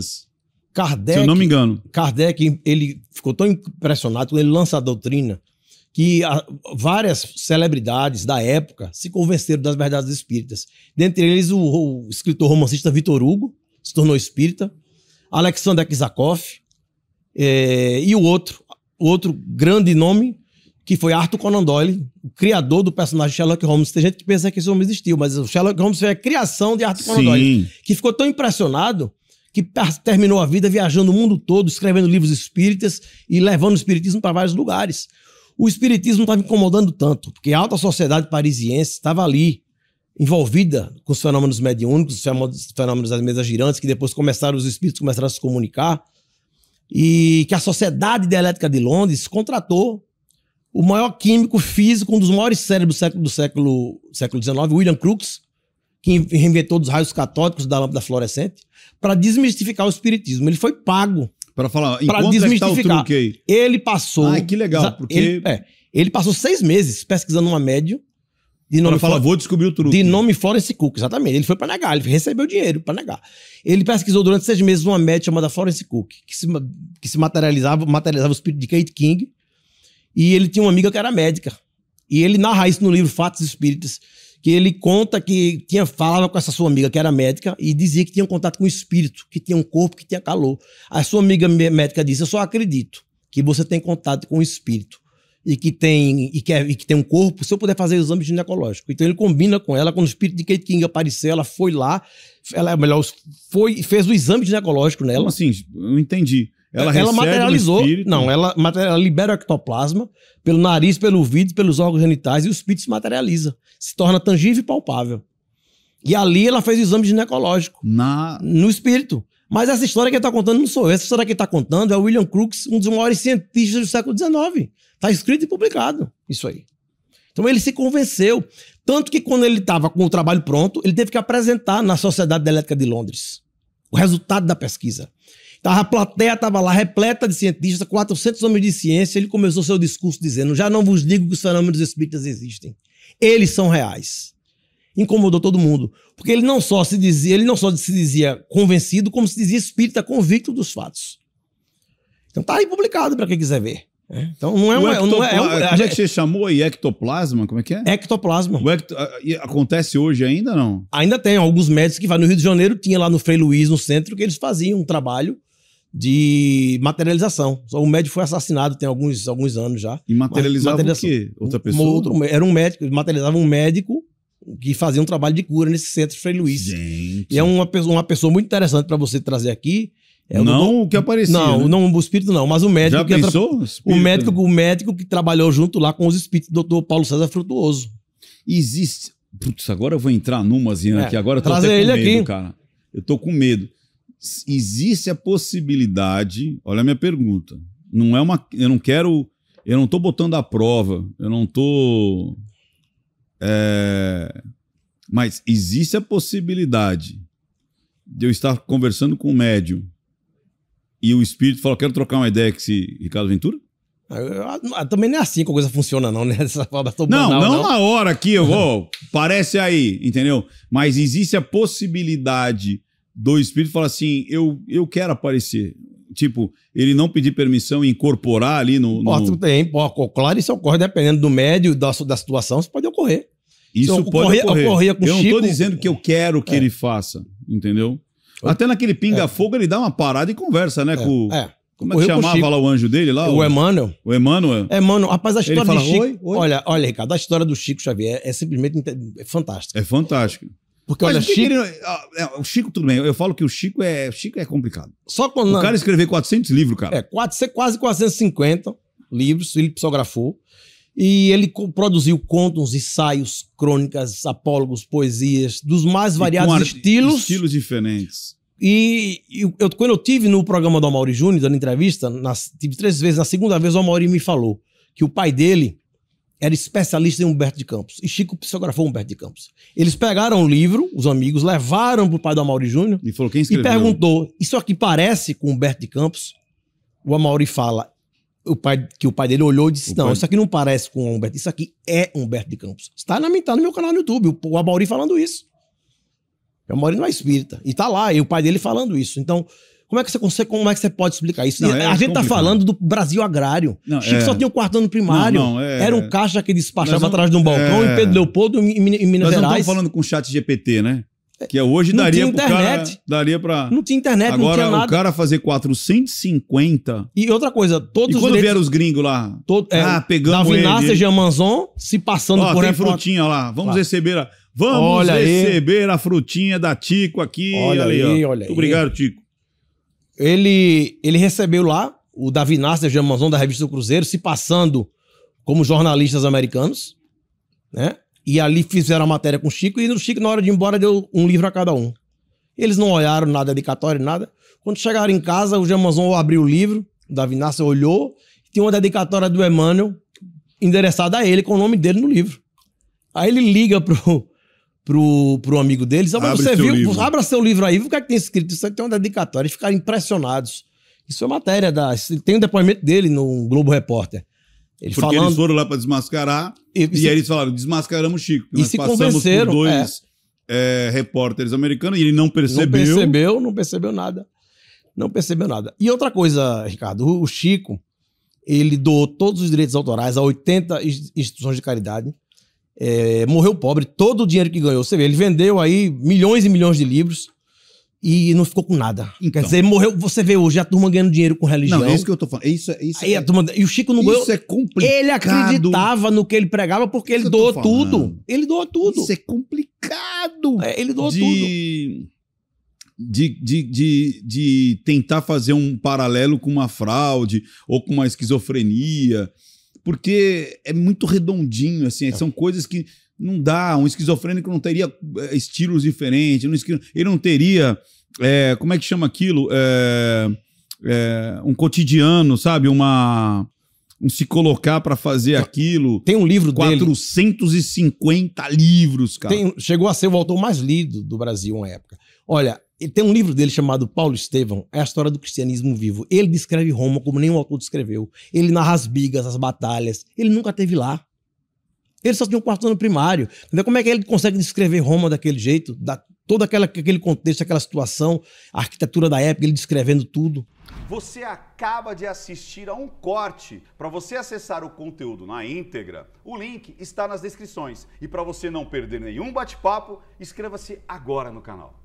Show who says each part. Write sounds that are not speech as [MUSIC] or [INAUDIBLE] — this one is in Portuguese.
Speaker 1: espíritas. Kardec, se eu não me engano. Kardec, ele ficou tão impressionado quando ele lança a doutrina que várias celebridades da época se convenceram das verdades espíritas. Dentre eles, o, o escritor romancista Vitor Hugo se tornou espírita, Alexander Kizakov, é, e o outro, o outro grande nome, que foi Arthur Conan Doyle, o criador do personagem Sherlock Holmes. Tem gente que pensa que esse homem existiu, mas o Sherlock Holmes foi a criação de Arthur Sim. Conan Doyle, que ficou tão impressionado que terminou a vida viajando o mundo todo, escrevendo livros espíritas e levando o espiritismo para vários lugares. O espiritismo estava incomodando tanto, porque a alta sociedade parisiense estava ali, envolvida com os fenômenos mediúnicos, os fenômenos das mesas girantes, que depois começaram, os espíritos começaram a se comunicar, e que a Sociedade Dielétrica de Londres contratou o maior químico físico, um dos maiores cérebros do século, do século, século XIX, William Crookes, que reinventou dos raios catódicos da lâmpada fluorescente, para desmistificar o espiritismo. Ele foi pago para falar, para é tá desmistificar. É tá ele passou. Ah, que legal, porque ele, é, ele passou seis meses pesquisando uma médio Para falar, vou descobrir o truque. De nome Florence Cook, exatamente. Ele foi para negar, ele recebeu dinheiro para negar. Ele pesquisou durante seis meses uma média chamada Florence Cook, que se, que se materializava, materializava o espírito de Kate King. E ele tinha uma amiga que era médica. E ele narra isso no livro Fatos Espíritas, que ele conta que tinha falava com essa sua amiga que era médica e dizia que tinha um contato com o espírito, que tinha um corpo que tinha calor. A sua amiga médica disse: "Eu só acredito que você tem contato com o espírito e que tem e que, é, e que tem um corpo, se eu puder fazer exame ginecológico". Então ele combina com ela quando o espírito de Kate King apareceu, ela foi lá, ela melhor foi fez o exame ginecológico nela. Como assim, eu entendi. Ela, ela materializou. Não, ela, ela libera o ectoplasma pelo nariz, pelo vidro, pelos órgãos genitais e o espírito se materializa. Se torna tangível e palpável. E ali ela fez o exame ginecológico. Na... No espírito. Mas essa história que ele está contando não sou eu. Essa história que ele está contando é o William Crookes, um dos maiores cientistas do século XIX. está escrito e publicado isso aí. Então ele se convenceu. Tanto que quando ele estava com o trabalho pronto, ele teve que apresentar na Sociedade Elétrica de Londres o resultado da pesquisa. Tava, a plateia estava lá repleta de cientistas, 400 homens de ciência. Ele começou seu discurso dizendo: Já não vos digo que os fenômenos espíritas existem. Eles são reais. Incomodou todo mundo. Porque ele não só se dizia, ele não só se dizia convencido, como se dizia espírita
Speaker 2: convicto dos fatos. Então tá aí publicado para quem quiser ver. Né? Então não é um. É ectopla... é, é um... Como é que você chamou aí? Ectoplasma? Como é que é? Ectoplasma. Ecto... Acontece hoje ainda não? Ainda tem. Alguns médicos que vai no Rio de Janeiro, tinha lá no Frei Luiz, no centro, que eles faziam um
Speaker 1: trabalho de materialização. O médico foi assassinado tem alguns, alguns anos já. E materializava materialização. o quê? Outra pessoa? Um, outro, era um médico, materializava um médico que fazia um trabalho de cura nesse centro de Frei Luiz. Gente. E é uma, uma pessoa muito interessante para você trazer aqui. É não o que aparecia. Não, né? não, o espírito não, mas o médico. Já que pensou? Tra... O, né? médico, o médico
Speaker 2: que trabalhou junto lá com os espíritos do Dr. Paulo César Frutuoso. Existe. Putz, agora eu vou entrar numa Zina, é, aqui. Agora eu tô Trazer até com ele medo, aqui. cara. Eu tô com medo existe a possibilidade, olha a minha pergunta, não é uma, eu não quero, eu não estou botando a prova, eu não estou, é, mas existe a possibilidade de eu estar conversando com o um médium e o espírito falar, quero trocar uma ideia com esse Ricardo Ventura? Ah, ah, ah, também não é assim que a coisa funciona, não, né? [LAUGHS] Essa tão não, banal, não, não na hora aqui eu vou, parece aí, entendeu? Mas existe a possibilidade do espírito falar assim: eu, eu quero aparecer. Tipo, ele não pedir permissão e incorporar ali no. no... Pode, tem, pode, claro, isso ocorre, dependendo do médio, da, da situação, isso pode ocorrer. Isso então, pode ocorrer. ocorrer. ocorrer eu não estou dizendo que eu quero que é. ele faça, entendeu? Até naquele pinga-fogo é. ele dá uma parada e conversa, né? É. Com, é. Como é que chamava lá o anjo dele? lá? O, o Emmanuel. O Emmanuel. É, mano, rapaz, a história fala, do Chico. Oi, oi. Olha,
Speaker 1: olha, Ricardo, a história do Chico Xavier é, simplesmente é fantástica. É
Speaker 2: fantástica. Porque Mas olha, Chico... Ele... Ah, é, o Chico, tudo bem. Eu falo que o Chico é, o Chico é complicado. Só quando. O não... cara escreveu 400 livros, cara. É, quase, quase 450 livros, ele
Speaker 1: psicografou. E ele produziu contos, ensaios, crônicas, apólogos, poesias, dos mais variados ar... estilos. Estilos diferentes. E, e eu, quando eu tive no programa do Amaury Júnior, dando entrevista, nas, tive três vezes. Na segunda vez, o Amaury me falou que o pai dele era especialista em Humberto de Campos. E Chico psicografou Humberto de Campos. Eles pegaram o livro, os amigos, levaram para o pai do Amaury Júnior. E falou, quem escreveu? E perguntou, isso aqui parece com Humberto de Campos? O Amaury fala o pai, que o pai dele olhou e disse, o não, pai... isso aqui não parece com Humberto, isso aqui é Humberto de Campos. Está na, tá no meu canal no YouTube, o, o Amaury falando isso. O Amaury não é espírita. E está lá, e o pai dele falando isso. Então, como é que você consegue, como é que você pode explicar isso? Não, é, é a gente tá complicado. tá falando do Brasil agrário. Não, Chico é... só tinha um quarto ano primário. Não, não, é... Era um caixa que despachava atrás de um balcão é... em Pedro Leopoldo, em, em Minas Gerais. Nós estamos falando
Speaker 2: com o chat GPT, né? É, que hoje não daria para internet. Cara, daria para Não tinha internet, Agora, não tinha nada. o cara fazer 450. E
Speaker 1: outra coisa, todos e os quando direitos... vieram os
Speaker 2: gringos lá, todo, é, ah, pegamos Davi ele. de Amazon se passando Ó, por tem frutinha lá. Vamos claro. receber a Vamos Olha receber aí. a frutinha da Tico aqui. Olha, olha aí, ó. olha aí. Obrigado, Tico.
Speaker 1: Ele, ele recebeu lá o Davi Nasser de Amazon, da revista do Cruzeiro, se passando como jornalistas americanos, né? E ali fizeram a matéria com o Chico, e no Chico, na hora de ir embora, deu um livro a cada um. Eles não olharam nada dedicatório, nada. Quando chegaram em casa, o Jamazon abriu o livro, o Davi Nasser olhou, e tinha uma dedicatória do Emmanuel endereçada a ele, com o nome dele no livro. Aí ele liga pro, pro, pro amigo deles. Ah, Abre você viu? Livro. Abra seu livro aí, vê o que é que tem escrito? Isso aqui tem uma dedicatória. Eles ficaram impressionados. Isso é matéria da. Tem um depoimento dele no Globo Repórter. Ele Porque falando... eles foram
Speaker 2: lá para desmascarar e, e, aí eles falaram: desmascaramos Chico. E nós se passamos por dois é. É, repórteres americanos e ele não percebeu. Não percebeu, não percebeu nada.
Speaker 1: Não percebeu nada. E outra coisa, Ricardo, o Chico, ele doou todos os direitos autorais a 80 instituições de caridade é, morreu pobre, todo o dinheiro que ganhou. Você vê, ele vendeu aí milhões e milhões de livros e não ficou com nada. Então. Quer dizer, morreu. Você vê hoje a turma ganhando dinheiro com religião. Não, é isso que eu
Speaker 2: tô falando. Isso, é, isso Aí é, a turma, e o Chico não isso ganhou. Isso é complicado. Ele acreditava
Speaker 1: no que ele pregava porque isso ele doou tudo. Ele doou tudo. Isso é complicado.
Speaker 2: É, ele doou de... tudo. De, de, de, de tentar fazer um paralelo com uma fraude ou com uma esquizofrenia porque é muito redondinho, assim, é. são coisas que não dá, um esquizofrênico não teria eh, estilos diferentes, ele não teria, é, como é que chama aquilo, é, um cotidiano, sabe, uma um se colocar para fazer aquilo. Tem um livro 450 dele. 450 livros, cara. Tem, chegou
Speaker 1: a ser o autor mais lido do Brasil uma época. Olha, tem um livro dele chamado Paulo Estevão, é a história do cristianismo vivo. Ele descreve Roma como nenhum autor descreveu. Ele narra as bigas, as batalhas. Ele nunca teve lá. Ele só tinha um quarto ano primário. Entendeu? Como é que ele consegue descrever Roma daquele jeito? Da, todo aquela, aquele contexto, aquela situação, a arquitetura da época, ele descrevendo tudo.
Speaker 2: Você acaba de assistir a um corte. Para você acessar o conteúdo na íntegra, o link está nas descrições. E para você não perder nenhum bate-papo, inscreva-se agora no canal.